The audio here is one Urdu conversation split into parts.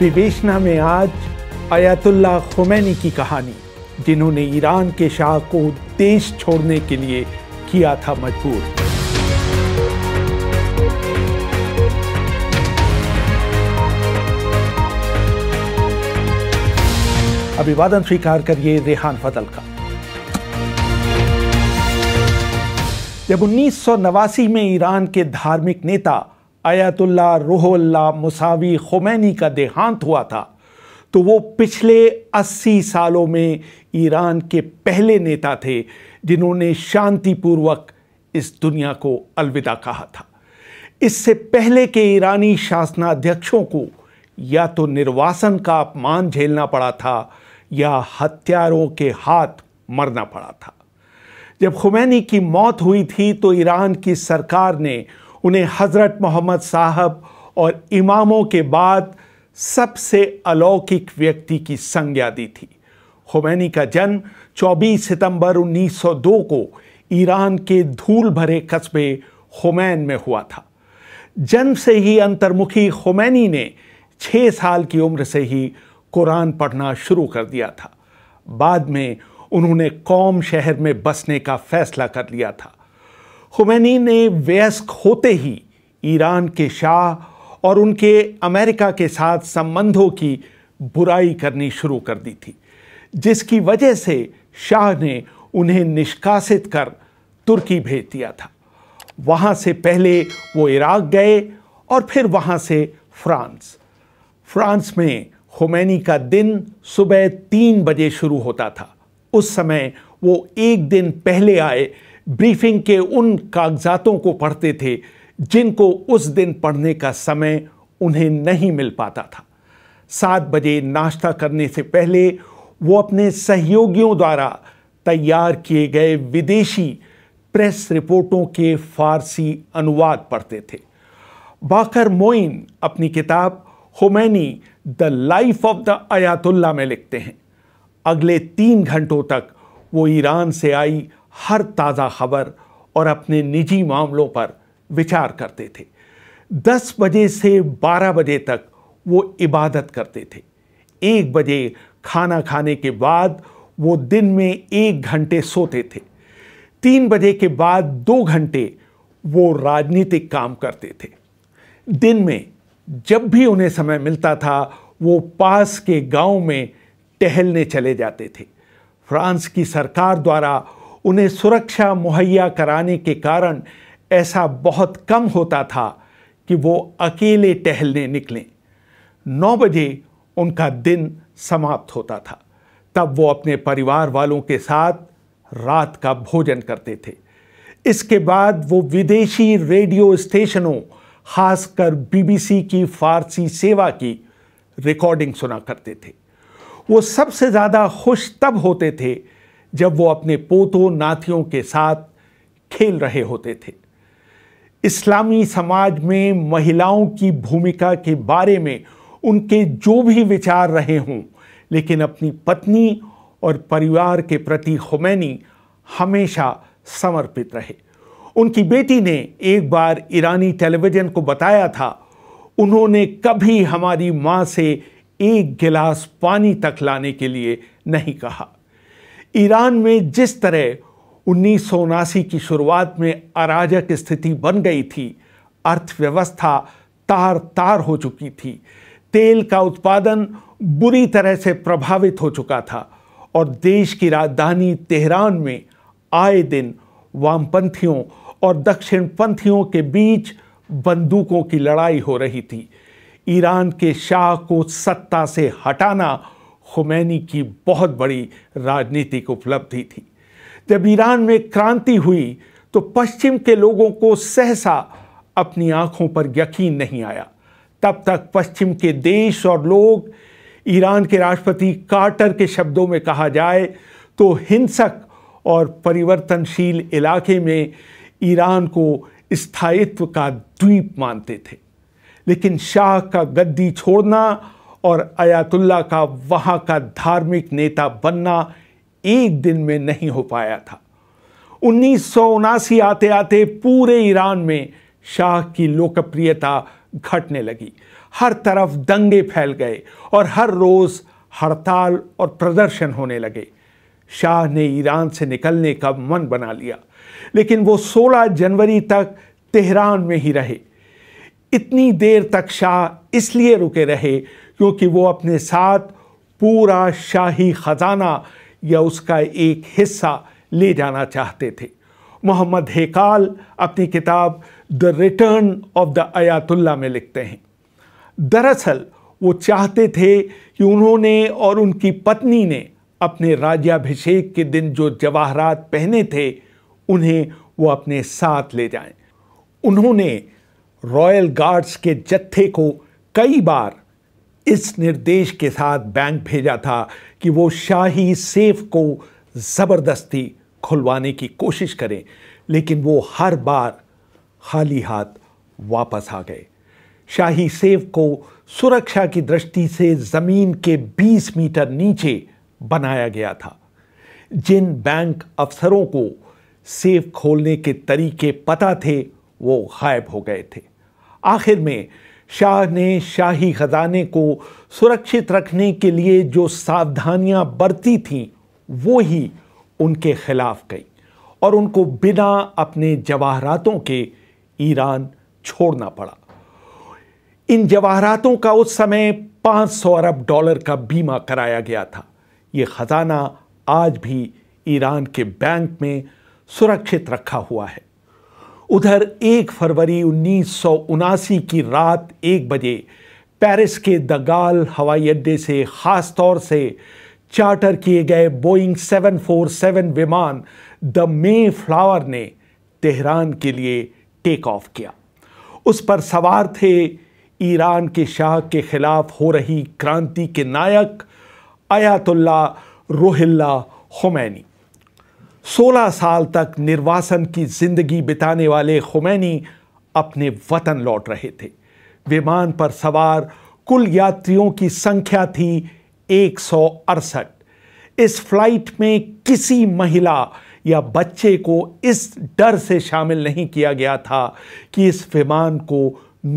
ویویشنا میں آج آیت اللہ خمینی کی کہانی جنہوں نے ایران کے شاہ کو دیش چھوڑنے کے لیے کیا تھا مجبور ابھی وادن سویکار کریے ریحان فضل کا جب انیس سو نواسی میں ایران کے دھارمک نیتا آیت اللہ روح اللہ مساوی خمینی کا دیہانت ہوا تھا تو وہ پچھلے اسی سالوں میں ایران کے پہلے نیتا تھے جنہوں نے شانتی پوروک اس دنیا کو الوداع کہا تھا اس سے پہلے کے ایرانی شاسنا دھیشوں کو یا تو نرواسن کا اپمان جھیلنا پڑا تھا یا ہتھیاروں کے ہاتھ مرنا پڑا تھا جب خمینی کی موت ہوئی تھی تو ایران کی سرکار نے انہیں حضرت محمد صاحب اور اماموں کے بعد سب سے الوکک ویکتی کی سنگیا دی تھی خمینی کا جنم چوبیس ستمبر انیس سو دو کو ایران کے دھول بھرے قصبے خمین میں ہوا تھا جنم سے ہی انترمکھی خمینی نے چھ سال کی عمر سے ہی قرآن پڑھنا شروع کر دیا تھا بعد میں انہوں نے قوم شہر میں بسنے کا فیصلہ کر لیا تھا خمینی نے ویسک ہوتے ہی ایران کے شاہ اور ان کے امریکہ کے ساتھ سمبندوں کی برائی کرنی شروع کر دی تھی جس کی وجہ سے شاہ نے انہیں نشکاست کر ترکی بھیج دیا تھا وہاں سے پہلے وہ عراق گئے اور پھر وہاں سے فرانس فرانس میں خمینی کا دن صبح تین بجے شروع ہوتا تھا اس سمے وہ ایک دن پہلے آئے بریفنگ کے ان کاغذاتوں کو پڑھتے تھے جن کو اس دن پڑھنے کا سمے انہیں نہیں مل پاتا تھا سات بجے ناشتہ کرنے سے پہلے وہ اپنے سہیوگیوں دوارا تیار کیے گئے ودیشی پریس رپورٹوں کے فارسی انواد پڑھتے تھے باکر موین اپنی کتاب Khomeini the life of the آیات اللہ میں لکھتے ہیں اگلے تین گھنٹوں تک وہ ایران سے آئی ہر تازہ خبر اور اپنے نجی معاملوں پر وچار کرتے تھے دس بجے سے بارہ بجے تک وہ عبادت کرتے تھے ایک بجے کھانا کھانے کے بعد وہ دن میں ایک گھنٹے سوتے تھے تین بجے کے بعد دو گھنٹے وہ راجنیتک کام کرتے تھے دن میں جب بھی انہیں سمے ملتا تھا وہ پاس کے گاؤں میں ٹہلنے چلے جاتے تھے فرانس کی سرکار دوارا انہیں سرکشا مہیا کرانے کے کارن ایسا بہت کم ہوتا تھا کہ وہ اکیلے ٹہلنے نکلیں نو بجے ان کا دن سماپت ہوتا تھا تب وہ اپنے پریوار والوں کے ساتھ رات کا بھوجن کرتے تھے اس کے بعد وہ ودیشی ریڈیو اسٹیشنوں خاص کر بی بی سی کی فارسی سیوا کی ریکارڈنگ سنا کرتے تھے وہ سب سے زیادہ خوش تب ہوتے تھے جب وہ اپنے پوتوں ناتھیوں کے ساتھ کھیل رہے ہوتے تھے اسلامی سماج میں مہیلاؤں کی بھومکا کے بارے میں ان کے جو بھی وچار رہے ہوں لیکن اپنی پتنی اور پریوار کے پرتی خمینی ہمیشہ سمرپت رہے ان کی بیٹی نے ایک بار ایرانی ٹیلی ویژن کو بتایا تھا انہوں نے کبھی ہماری ماں سے ایک گلاس پانی تک لانے کے لیے نہیں کہا ایران میں جس طرح انیس سو اناسی کی شروعات میں بن گئی تھی تار تار ہو چکی تھی تیل کا اتپادن بری طرح سے پربھاوت ہو چکا تھا اور دیش کی راجدھانی تہران میں آئے دن وام اور دکشن پنتھیوں کے بیچ بندوقوں کی لڑائی ہو رہی تھی ایران کے شاہ کو ستہ سے ہٹانا خمینی کی بہت بڑی راجنیتک اپلبدھی تھی جب ایران میں کرانتی ہوئی تو پشچم کے لوگوں کو سہسا اپنی آنکھوں پر یقین نہیں آیا تب تک پشچم کے دیش اور لوگ ایران کے راشٹرپتی کارٹر کے شبدوں میں کہا جائے تو ہنسک اور پریورتنشیل علاقے میں ایران کو استھات کا دویپ مانتے تھے لیکن شاہ کا گدی چھوڑنا اور آیات اللہ کا وہاں کا دھارمک نیتا بننا ایک دن میں نہیں ہو پایا تھا انیس سو اناسی آتے آتے پورے ایران میں شاہ کی لوکپریتہ گھٹنے لگی ہر طرف دنگے پھیل گئے اور ہر روز ہرتال اور پردرشن ہونے لگے شاہ نے ایران سے نکلنے کا من بنا لیا لیکن وہ سولہ جنوری تک تہران میں ہی رہے اتنی دیر تک شاہ اس لیے رکے رہے کیونکہ وہ اپنے ساتھ پورا شاہی خزانہ یا اس کا ایک حصہ لے جانا چاہتے تھے محمد حکال اپنی کتاب دا ریٹرن آف دایات اللہ میں لکھتے ہیں دراصل وہ چاہتے تھے کہ انہوں نے اور ان کی پتنی نے اپنے راجعہ بھشیک کے دن جو جواہرات پہنے تھے انہیں وہ اپنے ساتھ لے جائیں انہوں نے رائل گارڈز کے جتھے کو کئی بار اس نردیش کے ساتھ بینک بھیجا تھا کہ وہ شاہی سیف کو زبردستی کھلوانے کی کوشش کریں لیکن وہ ہر بار خالی ہاتھ واپس آ گئے شاہی سیف کو سرکشا کی درشتی سے زمین کے بیس میٹر نیچے بنایا گیا تھا جن بینک افسروں کو سیف کھولنے کے طریقے پتہ تھے وہ غائب ہو گئے تھے آخر میں شاہ نے شاہی خزانے کو سرکشت رکھنے کے لیے جو ساودھانیاں برتی تھیں وہی ان کے خلاف گئی اور ان کو بنا اپنے جواہراتوں کے ایران چھوڑنا پڑا ان جواہراتوں کا اس سمے پانچ سو ارب ڈالر کا بیمہ کرایا گیا تھا یہ خزانہ آج بھی ایران کے بینک میں سرکشت رکھا ہوا ہے ادھر ایک فروری انیس سو اناسی کی رات ایک بجے پیرس کے دگال ہوائی اڈے سے خاص طور سے چارٹر کیے گئے بوئنگ سیون فور سیون ویمان دا مے فلاور نے تہران کے لیے ٹیک آف کیا اس پر سوار تھے ایران کے شاہ کے خلاف ہو رہی کرانتی کے نائک آیات اللہ روح اللہ خمینی سولہ سال تک نرواسن کی زندگی بتانے والے خمینی اپنے وطن لوٹ رہے تھے ویمان پر سوار کل یاتریوں کی سنکھیا تھی ایک سو اڑسٹھ اس فلائٹ میں کسی مہلا یا بچے کو اس ڈر سے شامل نہیں کیا گیا تھا کہ اس ویمان کو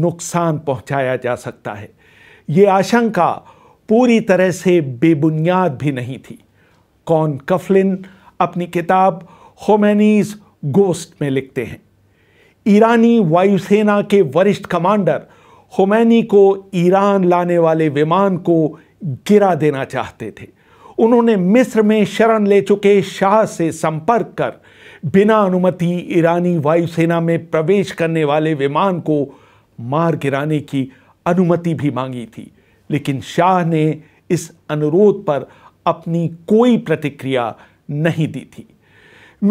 نقصان پہنچایا جا سکتا ہے یہ آشنکا پوری طرح سے بے بنیاد بھی نہیں تھی کون کفلن اپنی کتاب خومینیز گوست میں لکھتے ہیں ایرانی وائیو سینا کے ورشت کمانڈر خومینی کو ایران لانے والے ویمان کو گرا دینا چاہتے تھے انہوں نے مصر میں شرن لے چکے شاہ سے سمپرک کر بینہ انمتی ایرانی وائیو سینہ میں پرویش کرنے والے ویمان کو مار گرانے کی انمتی بھی مانگی تھی لیکن شاہ نے اس انروت پر اپنی کوئی پرتکریہ نہیں دی تھی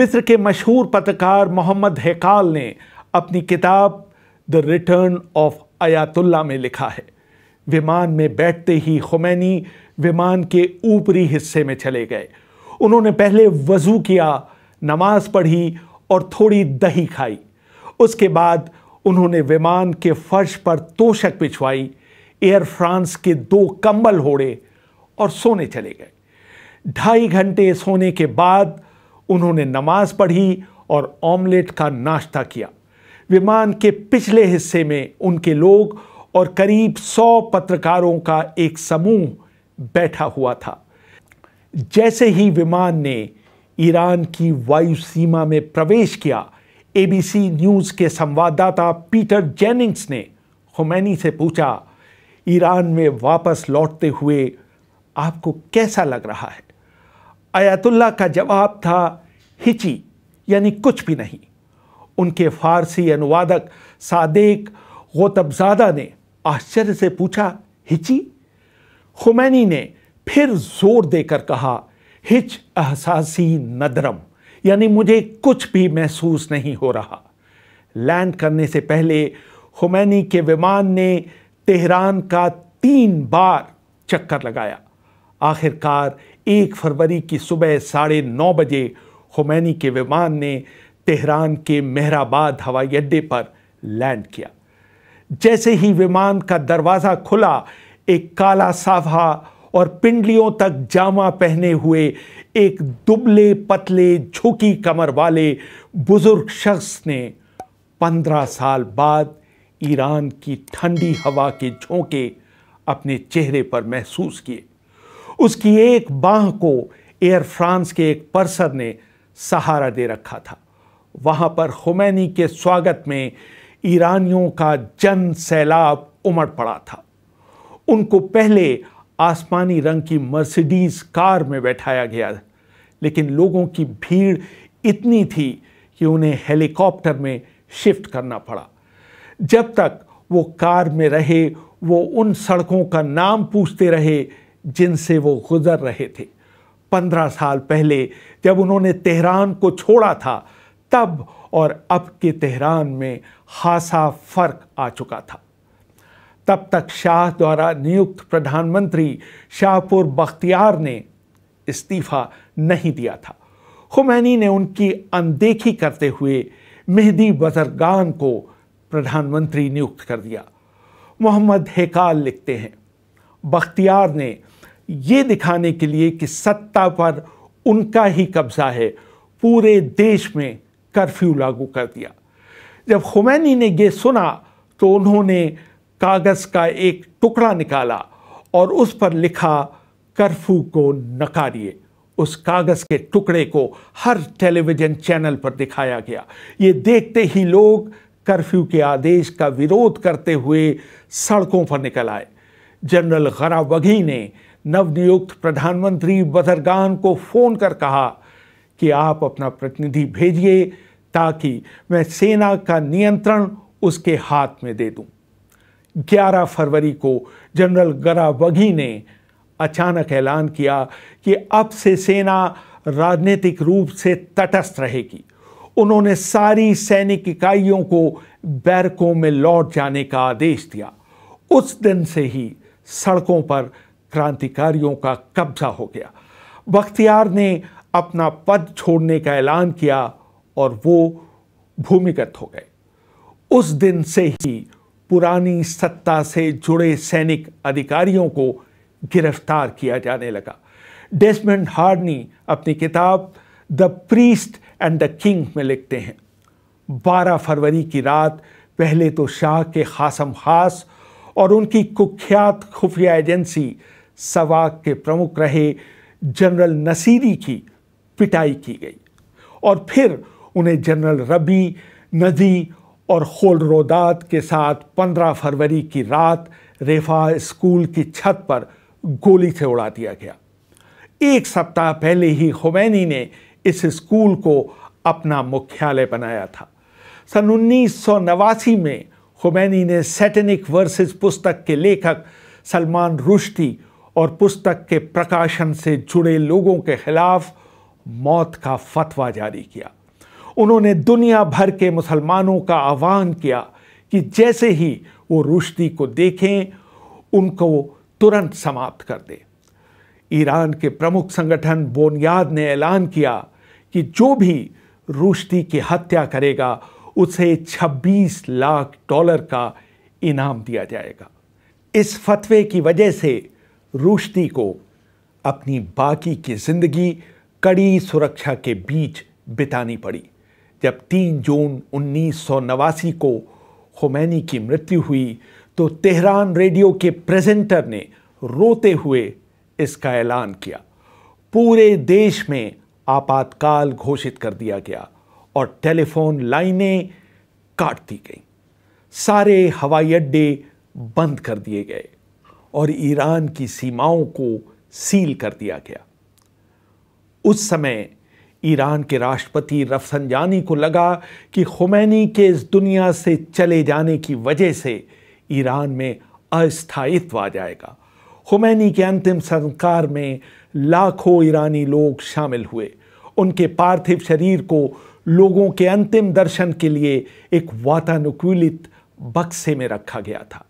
مصر کے مشہور پترکار محمد حکال نے اپنی کتاب دا ریٹرن آف آیات اللہ میں لکھا ہے ویمان میں بیٹھتے ہی خمینی ویمان کے اوپری حصے میں چلے گئے انہوں نے پہلے وضو کیا نماز پڑھی اور تھوڑی دہی کھائی اس کے بعد انہوں نے ویمان کے فرش پر توشک پچھوائی ایئر فرانس کے دو کمبل ہوڑے اور سونے چلے گئے ڈھائی گھنٹے سونے کے بعد انہوں نے نماز پڑھی اور آملیٹ کا ناشتہ کیا ومان کے پچھلے حصے میں ان کے لوگ اور قریب سو پترکاروں کا ایک سموہ بیٹھا ہوا تھا جیسے ہی ومان نے ایران کی وایو سیما میں پرویش کیا اے بی سی نیوز کے سمواداتا پیٹر جیننگز نے خمینی سے پوچھا ایران میں واپس لوٹتے ہوئے آپ کو کیسا لگ رہا ہے آیت اللہ کا جواب تھا ہچی یعنی کچھ بھی نہیں ان کے فارسی انوادک صادق غوتب زادہ نے آشر سے پوچھا ہچی خمینی نے پھر زور دے کر کہا ہچ احساسی ندرم یعنی مجھے کچھ بھی محسوس نہیں ہو رہا لینڈ کرنے سے پہلے خمینی کے ویمان نے تہران کا تین بار چکر لگایا آخر کار ایک فروری کی صبح ساڑھے نو بجے خمینی کے ومان نے تہران کے مہراباد ہوائی اڈے پر لینڈ کیا جیسے ہی ومان کا دروازہ کھلا ایک کالا صافہ اور پنڈلیوں تک جامع پہنے ہوئے ایک دبلے پتلے جھوکی کمر والے بزرگ شخص نے پندرہ سال بعد ایران کی ٹھنڈی ہوا کے جھونکے اپنے چہرے پر محسوس کیے اس کی ایک باہ کو ایئر فرانس کے ایک پرسر نے سہارا دے رکھا تھا وہاں پر خمینی کے سواگت میں ایرانیوں کا جن سیلاب امڑ پڑا تھا ان کو پہلے آسمانی رنگ کی مرسیڈیز کار میں بیٹھایا گیا لیکن لوگوں کی بھیڑ اتنی تھی کہ انہیں ہیلی کاپٹر میں شفٹ کرنا پڑا جب تک وہ کار میں رہے وہ ان سڑکوں کا نام پوچھتے رہے جن سے وہ گزر رہے تھے پندرہ سال پہلے جب انہوں نے تہران کو چھوڑا تھا تب اور اب کے تہران میں خاصا فرق آ چکا تھا تب تک شاہ دوارا نیوکت پردھان منتری شاہ پور بختیار نے استعفیٰ نہیں دیا تھا خمینی نے ان کی اندیکھی کرتے ہوئے مہدی بزرگان کو پردھان منتری نیوکت کر دیا محمد حیکال لکھتے ہیں بختیار نے یہ دکھانے کے لیے کہ ستہ پر ان کا ہی قبضہ ہے پورے دیش میں کرفیو لاگو کر دیا جب خمینی نے یہ سنا تو انہوں نے کاغذ کا ایک ٹکڑا نکالا اور اس پر لکھا کرفیو کو نکاریے اس کاغذ کے ٹکڑے کو ہر ٹیلی ویژن چینل پر دکھایا گیا یہ دیکھتے ہی لوگ کرفیو کے آدیش کا وروت کرتے ہوئے سڑکوں پر نکل آئے جنرل غرابگی نے نو نیوکت پردھان منتری بدرگان کو فون کر کہا کہ آپ اپنا پرتن بھیجیے تاکہ میں سینا کا اس کے ہاتھ میں دے دوں گیارہ فروری کو جنرل گرا وگی نے اچانک اعلان کیا کہ اب سے سینا راجنیتک روپ سے تٹست رہے گی انہوں نے ساری سینک اکائیوں کو بیرکوں میں لوٹ جانے کا آدیش دیا اس دن سے ہی سڑکوں پر کرانتیکاریوں کا قبضہ ہو گیا بختیار نے اپنا پد چھوڑنے کا اعلان کیا اور وہ ہو گئے اس دن سے سے ہی پرانی جڑے سینک کو گرفتار کیا جانے لگا ڈیسمنڈ ہارڈنی اپنی کتاب the priest and the king میں لکھتے ہیں بارہ فروری کی رات پہلے تو شاہ کے خاصم خاص اور ان کی کخیات خفیہ ایجنسی سواگ کے پرمکھ رہے جنرل نصیری کی پٹائی کی گئی اور پھر انہیں جنرل ربی ندی اور خول روداد کے ساتھ پندرہ فروری کی رات ریفا اسکول کی چھت پر گولی سے اڑا دیا گیا ایک سپتہ پہلے ہی خمینی نے اس اسکول کو اپنا مکھیالے بنایا تھا سن انیس سو نواسی میں خمینی نے سیٹنک ورسز پستک کے لیکھک سلمان رشتی اور پستک کے پرکاشن سے جڑے لوگوں کے خلاف موت کا فتویٰ جاری کیا انہوں نے دنیا بھر کے مسلمانوں کا آہوان کیا کہ جیسے ہی وہ روشتی کو دیکھیں ان کو ترنت سماپت کر دیں ایران کے پرمکھ سنگٹھن بونیاد نے اعلان کیا کہ جو بھی روشتی کی ہتیا کرے گا اسے چھبیس لاکھ ڈالر کا انعام دیا جائے گا اس فتوے کی وجہ سے روشتی کو اپنی باقی کی زندگی کڑی سرکشا کے بیچ بتانی پڑی جب تین جون انیس سو نواسی کو خمینی کی مرتی ہوئی تو تہران ریڈیو کے پریزنٹر نے روتے ہوئے اس کا اعلان کیا پورے دیش میں آپات کال گھوشت کر دیا گیا اور ٹیلی فون لائنیں کاٹ دی گئیں سارے ہوائی اڈے بند کر دیے گئے اور ایران کی سیماؤں کو سیل کر دیا گیا اس سمے ایران کے راشٹرپتی رفسن جانی کو لگا کہ خمینی کے اس دنیا سے چلے جانے کی وجہ سے ایران میں استھات آ جائے گا خمینی کے انتم سنکار میں لاکھوں ایرانی لوگ شامل ہوئے ان کے پارتھو شریر کو لوگوں کے انتم درشن کے لیے ایک نکولت بکسے میں رکھا گیا تھا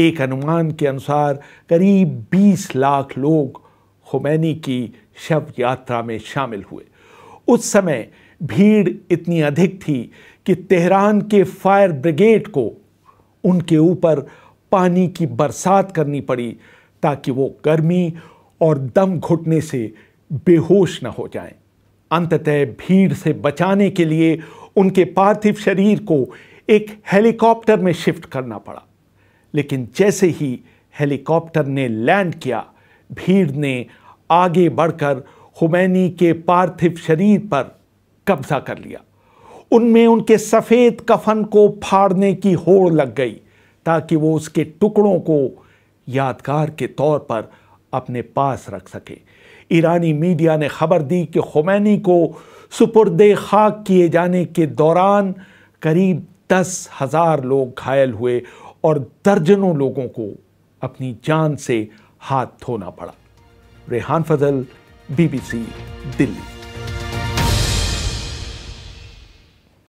ایک انمان کے انصار قریب بیس لاکھ لوگ خمینی کی شب یاترا میں شامل ہوئے اس سمے بھیڑ اتنی ادھک تھی کہ تہران کے فائر بریگیڈ کو ان کے اوپر پانی کی برسات کرنی پڑی تاکہ وہ گرمی اور دم گھٹنے سے بے ہوش نہ ہو جائیں انتتہ بھیڑ سے بچانے کے لیے ان کے پارتھو شریر کو ایک ہیلی کاپٹر میں شفٹ کرنا پڑا لیکن جیسے ہی ہیلی کاپٹر نے لینڈ کیا بھیڑ نے آگے بڑھ کر خمینی کے پارتھو شریر پر قبضہ کر لیا ان میں ان کے سفید کفن کو پھاڑنے کی ہوڑ لگ گئی تاکہ وہ اس کے ٹکڑوں کو یادگار کے طور پر اپنے پاس رکھ سکے ایرانی میڈیا نے خبر دی کہ خمینی کو سپرد خاک کیے جانے کے دوران قریب دس ہزار لوگ گھائل ہوئے اور درجنوں لوگوں کو اپنی جان سے ہاتھ دھونا پڑا ریحان فضل بی بی سی دلی